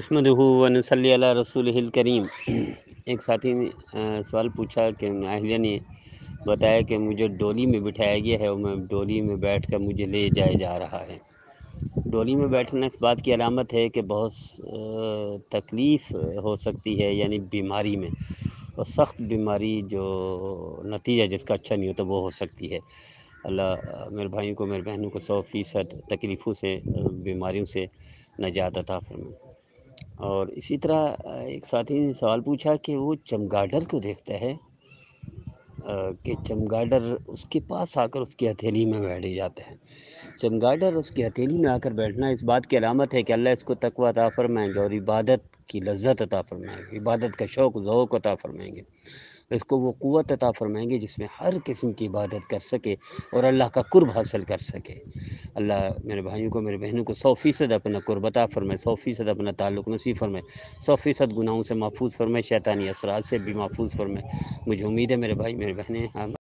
احمد صلی اللہ رسول الکریم ایک ساتھی نے سوال پوچھا کہ اہلیہ نے بتایا کہ مجھے ڈولی میں بٹھایا گیا ہے اور میں ڈولی میں بیٹھ کر مجھے لے جایا جا رہا ہے ڈولی میں بیٹھنا اس بات کی علامت ہے کہ بہت تکلیف ہو سکتی ہے یعنی بیماری میں اور سخت بیماری جو نتیجہ جس کا اچھا نہیں ہوتا وہ ہو سکتی ہے اللہ میرے بھائیوں کو میرے بہنوں کو سو فیصد تکلیفوں سے بیماریوں سے نجات عطا فرمائے اور اسی طرح ایک ساتھی نے سوال پوچھا کہ وہ چمگاڈر کو دیکھتا ہے کہ چمگاڈر اس کے پاس آ کر اس کی ہتھیلی میں بیٹھ جاتا ہے چمگاڈر اس کی ہتھیلی میں آ کر بیٹھنا اس بات کی علامت ہے کہ اللہ اس کو عطا فرمائیں گے اور عبادت کی لذت عطا فرمائیں گے عبادت کا شوق ذوق عطا فرمائیں گے اس کو وہ قوت عطا فرمائیں گے جس میں ہر قسم کی عبادت کر سکے اور اللہ کا قرب حاصل کر سکے اللہ میرے بھائیوں کو میرے بہنوں کو سو فیصد اپنا قرب عطا فرمائے سو فیصد اپنا تعلق نصیب فرمائے سو فیصد گناہوں سے محفوظ فرمائے شیطانی اثرات سے بھی محفوظ فرمائے مجھے امید ہے میرے بھائی میرے بہنیں ہم